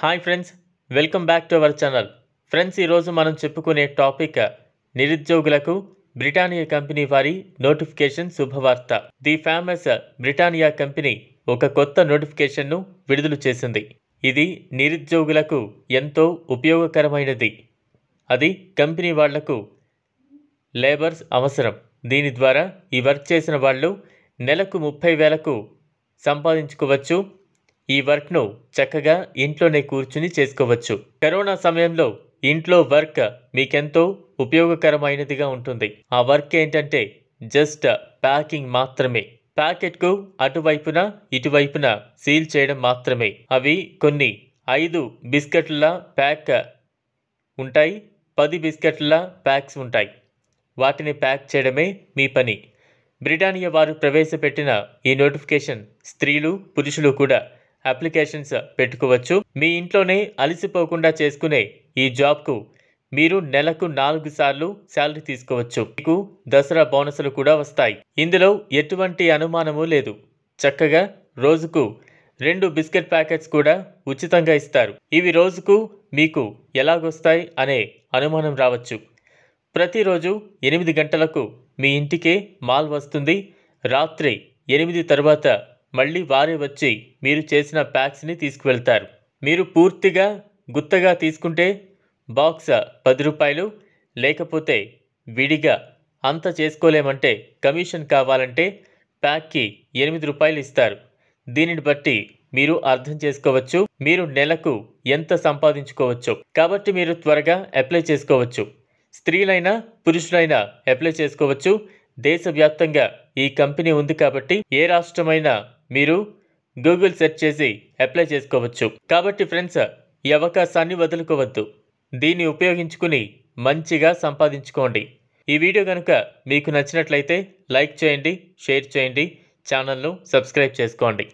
hi friends welcome back to our channel friends ఈరోజు మనం చెప్పుకునే టాపిక్ నిరుద్యోగులకు బ్రిటానియా కంపెనీ వారి నోటిఫికేషన్ శుభవార్త ది ఫేమస్ బ్రిటానియా కంపెనీ ఒక కొత్త నోటిఫికేషన్ను విడుదల చేసింది ఇది నిరుద్యోగులకు ఎంతో ఉపయోగకరమైనది అది కంపెనీ వాళ్లకు లేబర్స్ అవసరం దీని ద్వారా ఈ వర్క్ చేసిన వాళ్ళు నెలకు ముప్పై వేలకు సంపాదించుకోవచ్చు ఈ వర్క్ను చక్కగా ఇంట్లోనే కూర్చుని చేసుకోవచ్చు కరోనా సమయంలో ఇంట్లో వర్క్ మీకెంతో ఉపయోగకరమైనదిగా ఉంటుంది ఆ వర్క్ ఏంటంటే జస్ట్ ప్యాకింగ్ మాత్రమే ప్యాకెట్కు అటువైపున ఇటువైపున సీల్ చేయడం మాత్రమే అవి కొన్ని ఐదు బిస్కెట్ల ప్యాక్ ఉంటాయి పది బిస్కెట్ల ప్యాక్స్ ఉంటాయి వాటిని ప్యాక్ చేయడమే మీ పని బ్రిటానియా వారు ప్రవేశపెట్టిన ఈ నోటిఫికేషన్ స్త్రీలు పురుషులు కూడా అప్లికేషన్స్ పెట్టుకోవచ్చు మీ ఇంట్లోనే అలసిపోకుండా చేసుకునే ఈ జాబ్కు మీరు నెలకు నాలుగు సార్లు శాలరీ తీసుకోవచ్చు మీకు దసరా బోనసులు కూడా వస్తాయి ఇందులో ఎటువంటి అనుమానము లేదు చక్కగా రోజుకు రెండు బిస్కెట్ ప్యాకెట్స్ కూడా ఉచితంగా ఇస్తారు ఇవి రోజుకు మీకు ఎలాగొస్తాయి అనే అనుమానం రావచ్చు ప్రతిరోజు ఎనిమిది గంటలకు మీ ఇంటికే మాల్ వస్తుంది రాత్రి ఎనిమిది తర్వాత మళ్ళీ వారే వచ్చి మీరు చేసిన ప్యాక్స్ని తీసుకువెళ్తారు మీరు పూర్తిగా గుత్తగా తీసుకుంటే బాక్స్ పది రూపాయలు లేకపోతే విడిగా అంత చేసుకోలేమంటే కమిషన్ కావాలంటే ప్యాక్కి ఎనిమిది రూపాయలు ఇస్తారు దీనిని బట్టి మీరు అర్థం చేసుకోవచ్చు మీరు నెలకు ఎంత సంపాదించుకోవచ్చు కాబట్టి మీరు త్వరగా అప్లై చేసుకోవచ్చు స్త్రీలైనా పురుషులైనా అప్లై చేసుకోవచ్చు దేశవ్యాప్తంగా ఈ కంపెనీ ఉంది కాబట్టి ఏ రాష్ట్రమైనా మీరు గూగుల్ సెర్చ్ చేసి అప్లై చేసుకోవచ్చు కాబట్టి ఫ్రెండ్స్ ఈ అవకాశాన్ని వదులుకోవద్దు దీన్ని ఉపయోగించుకుని మంచిగా సంపాదించుకోండి ఈ వీడియో కనుక మీకు నచ్చినట్లయితే లైక్ చేయండి షేర్ చేయండి ఛానల్ను సబ్స్క్రైబ్ చేసుకోండి